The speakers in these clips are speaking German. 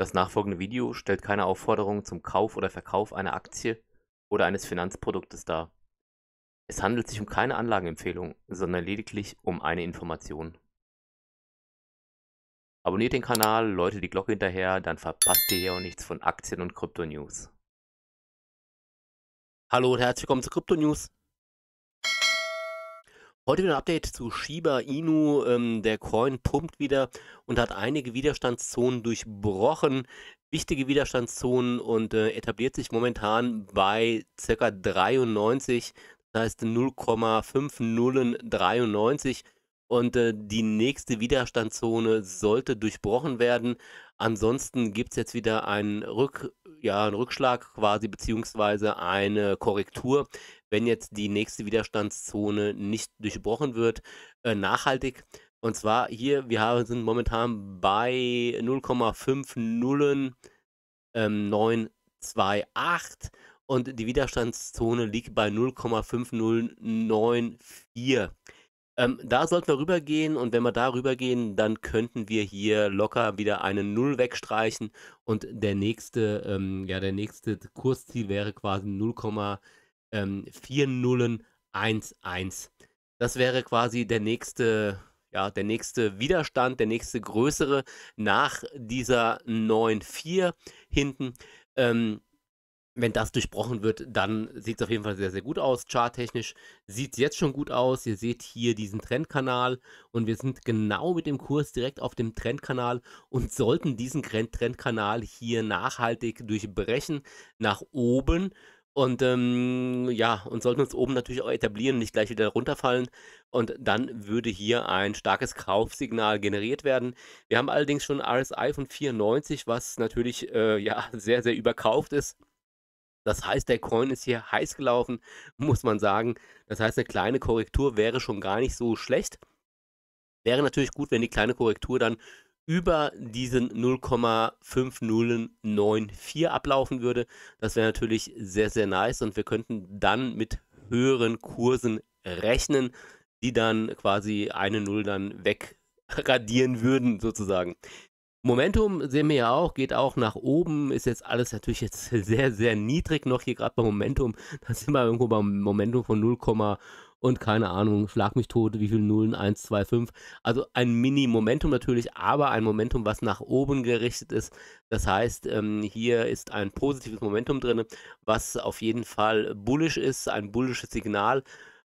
Das nachfolgende Video stellt keine Aufforderung zum Kauf oder Verkauf einer Aktie oder eines Finanzproduktes dar. Es handelt sich um keine Anlageempfehlung, sondern lediglich um eine Information. Abonniert den Kanal, läutet die Glocke hinterher, dann verpasst ihr hier auch nichts von Aktien und Krypto-News. Hallo und herzlich willkommen zu Krypto-News. Heute wieder ein Update zu Shiba Inu. Ähm, der Coin pumpt wieder und hat einige Widerstandszonen durchbrochen. Wichtige Widerstandszonen und äh, etabliert sich momentan bei ca. 93, das heißt 0,5093. Und äh, die nächste Widerstandszone sollte durchbrochen werden. Ansonsten gibt es jetzt wieder einen, Rück, ja, einen Rückschlag quasi, beziehungsweise eine Korrektur wenn jetzt die nächste Widerstandszone nicht durchbrochen wird, äh, nachhaltig. Und zwar hier, wir haben, sind momentan bei 0,50928 ähm, und die Widerstandszone liegt bei 0,5094. Ähm, da sollten wir rübergehen und wenn wir da rübergehen, dann könnten wir hier locker wieder eine 0 wegstreichen und der nächste, ähm, ja, der nächste Kursziel wäre quasi 0,50 ähm, 4 Nullen 1 1. Das wäre quasi der nächste, ja, der nächste Widerstand, der nächste größere nach dieser 9 4 hinten. Ähm, wenn das durchbrochen wird, dann sieht es auf jeden Fall sehr, sehr gut aus. Charttechnisch sieht es jetzt schon gut aus. Ihr seht hier diesen Trendkanal und wir sind genau mit dem Kurs direkt auf dem Trendkanal und sollten diesen Trendkanal hier nachhaltig durchbrechen nach oben, und ähm, ja, und sollten uns oben natürlich auch etablieren, nicht gleich wieder runterfallen. Und dann würde hier ein starkes Kaufsignal generiert werden. Wir haben allerdings schon RSI von 94, was natürlich äh, ja sehr, sehr überkauft ist. Das heißt, der Coin ist hier heiß gelaufen, muss man sagen. Das heißt, eine kleine Korrektur wäre schon gar nicht so schlecht. Wäre natürlich gut, wenn die kleine Korrektur dann über diesen 0,5094 ablaufen würde. Das wäre natürlich sehr, sehr nice und wir könnten dann mit höheren Kursen rechnen, die dann quasi eine Null dann wegradieren würden, sozusagen. Momentum sehen wir ja auch, geht auch nach oben, ist jetzt alles natürlich jetzt sehr, sehr niedrig noch hier gerade bei Momentum. Da sind wir irgendwo beim Momentum von 0,5 und keine Ahnung, schlag mich tot, wie viel Nullen, 1, 2, 5. Also ein Mini-Momentum natürlich, aber ein Momentum, was nach oben gerichtet ist. Das heißt, ähm, hier ist ein positives Momentum drin, was auf jeden Fall bullisch ist, ein bullisches Signal.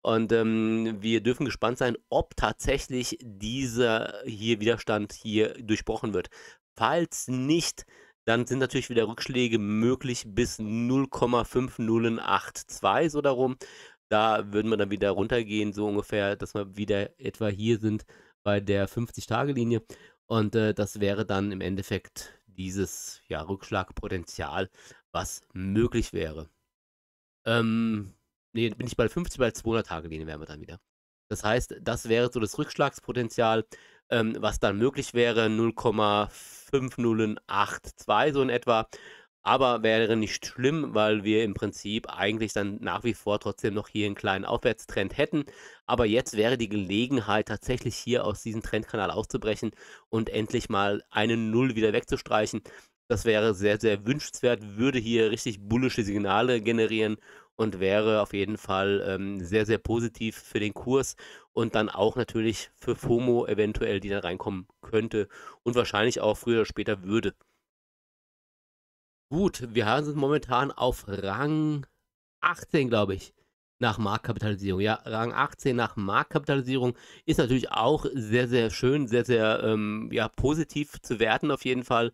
Und ähm, wir dürfen gespannt sein, ob tatsächlich dieser hier Widerstand hier durchbrochen wird. Falls nicht, dann sind natürlich wieder Rückschläge möglich bis 0,5082 so darum da würden wir dann wieder runtergehen, so ungefähr, dass wir wieder etwa hier sind bei der 50-Tage-Linie. Und äh, das wäre dann im Endeffekt dieses ja, Rückschlagpotenzial, was möglich wäre. Ähm, nee, bin ich bei 50, bei 200-Tage-Linie wären wir dann wieder. Das heißt, das wäre so das Rückschlagspotenzial, ähm, was dann möglich wäre, 0,5082 so in etwa. Aber wäre nicht schlimm, weil wir im Prinzip eigentlich dann nach wie vor trotzdem noch hier einen kleinen Aufwärtstrend hätten. Aber jetzt wäre die Gelegenheit, tatsächlich hier aus diesem Trendkanal auszubrechen und endlich mal einen Null wieder wegzustreichen. Das wäre sehr, sehr wünschenswert, würde hier richtig bullische Signale generieren und wäre auf jeden Fall ähm, sehr, sehr positiv für den Kurs und dann auch natürlich für FOMO eventuell, die da reinkommen könnte und wahrscheinlich auch früher oder später würde. Gut, wir sind momentan auf Rang 18, glaube ich, nach Marktkapitalisierung. Ja, Rang 18 nach Marktkapitalisierung ist natürlich auch sehr, sehr schön, sehr, sehr ähm, ja, positiv zu werten auf jeden Fall.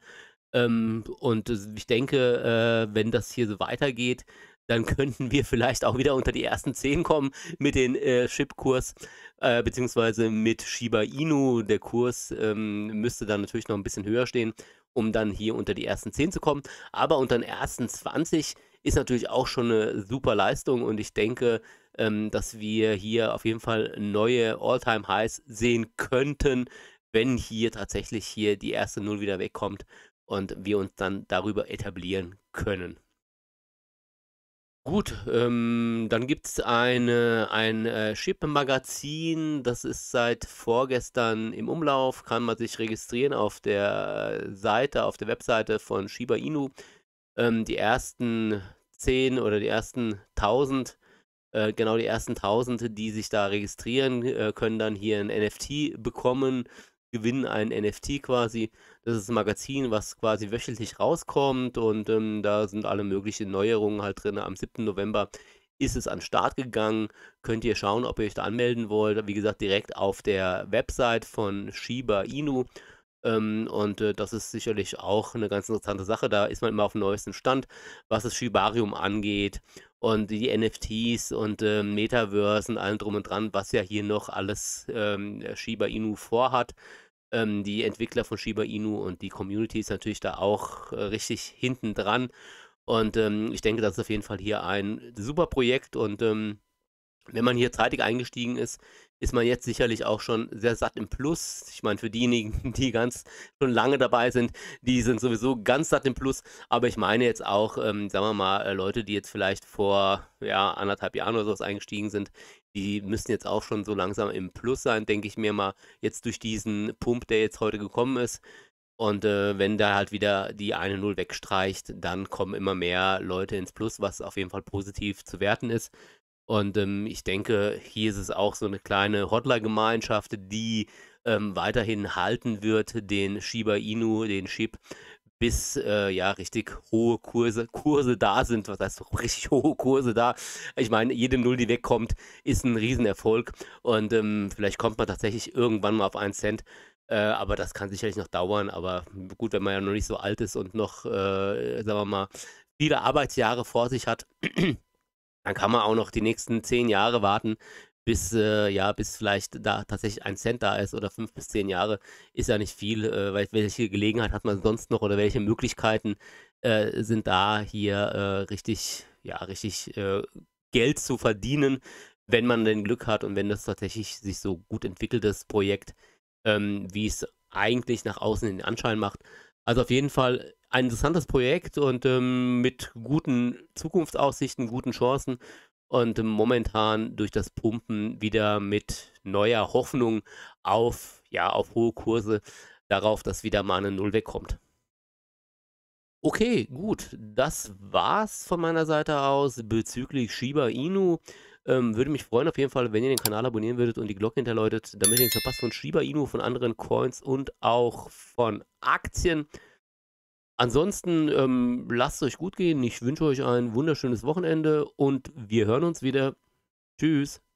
Ähm, und ich denke, äh, wenn das hier so weitergeht, dann könnten wir vielleicht auch wieder unter die ersten 10 kommen mit dem äh, Chip-Kurs, äh, beziehungsweise mit Shiba Inu. Der Kurs ähm, müsste dann natürlich noch ein bisschen höher stehen, um dann hier unter die ersten 10 zu kommen. Aber unter den ersten 20 ist natürlich auch schon eine super Leistung und ich denke, ähm, dass wir hier auf jeden Fall neue All-Time-Highs sehen könnten, wenn hier tatsächlich hier die erste Null wieder wegkommt und wir uns dann darüber etablieren können. Gut, ähm, dann gibt es ein, äh, Chip-Magazin, das ist seit vorgestern im Umlauf, kann man sich registrieren auf der Seite, auf der Webseite von Shiba Inu. Ähm, die ersten 10 oder die ersten 1000, äh, genau die ersten 1000, die sich da registrieren, äh, können dann hier ein NFT bekommen gewinnen ein NFT quasi. Das ist ein Magazin, was quasi wöchentlich rauskommt und ähm, da sind alle möglichen Neuerungen halt drin. Am 7. November ist es an den Start gegangen. Könnt ihr schauen, ob ihr euch da anmelden wollt. Wie gesagt, direkt auf der Website von Shiba Inu. Ähm, und äh, das ist sicherlich auch eine ganz interessante Sache. Da ist man immer auf dem neuesten Stand, was das Shibarium angeht und die NFTs und äh, Metaverse und allem drum und dran, was ja hier noch alles ähm, Shiba Inu vorhat. Ähm, die Entwickler von Shiba Inu und die Community ist natürlich da auch äh, richtig hinten dran. Und ähm, ich denke, das ist auf jeden Fall hier ein super Projekt und ähm, wenn man hier zeitig eingestiegen ist, ist man jetzt sicherlich auch schon sehr satt im Plus. Ich meine, für diejenigen, die ganz schon lange dabei sind, die sind sowieso ganz satt im Plus. Aber ich meine jetzt auch, ähm, sagen wir mal, äh, Leute, die jetzt vielleicht vor ja, anderthalb Jahren oder sowas eingestiegen sind, die müssen jetzt auch schon so langsam im Plus sein, denke ich mir mal, jetzt durch diesen Pump, der jetzt heute gekommen ist. Und äh, wenn da halt wieder die eine Null wegstreicht, dann kommen immer mehr Leute ins Plus, was auf jeden Fall positiv zu werten ist. Und ähm, ich denke, hier ist es auch so eine kleine Hodler-Gemeinschaft, die ähm, weiterhin halten wird, den Shiba Inu, den SHIB, bis äh, ja richtig hohe Kurse, Kurse da sind, was heißt richtig hohe Kurse da. Ich meine, jede Null, die wegkommt, ist ein Riesenerfolg und ähm, vielleicht kommt man tatsächlich irgendwann mal auf einen Cent. Äh, aber das kann sicherlich noch dauern. Aber gut, wenn man ja noch nicht so alt ist und noch, äh, sagen wir mal, viele Arbeitsjahre vor sich hat, dann kann man auch noch die nächsten zehn Jahre warten, bis, äh, ja, bis vielleicht da tatsächlich ein Cent da ist oder fünf bis zehn Jahre, ist ja nicht viel. Äh, weil, welche Gelegenheit hat man sonst noch oder welche Möglichkeiten äh, sind da, hier äh, richtig, ja, richtig äh, Geld zu verdienen, wenn man denn Glück hat und wenn das tatsächlich sich so gut entwickelt, das Projekt, ähm, wie es eigentlich nach außen den Anschein macht. Also auf jeden Fall ein interessantes Projekt und ähm, mit guten Zukunftsaussichten, guten Chancen und ähm, momentan durch das Pumpen wieder mit neuer Hoffnung auf, ja, auf hohe Kurse darauf, dass wieder mal eine Null wegkommt. Okay, gut, das war's von meiner Seite aus bezüglich Shiba Inu. Ähm, würde mich freuen auf jeden Fall, wenn ihr den Kanal abonnieren würdet und die Glocke hinterläutet, damit ihr nichts verpasst von Shiba Inu, von anderen Coins und auch von Aktien. Ansonsten ähm, lasst es euch gut gehen. Ich wünsche euch ein wunderschönes Wochenende und wir hören uns wieder. Tschüss.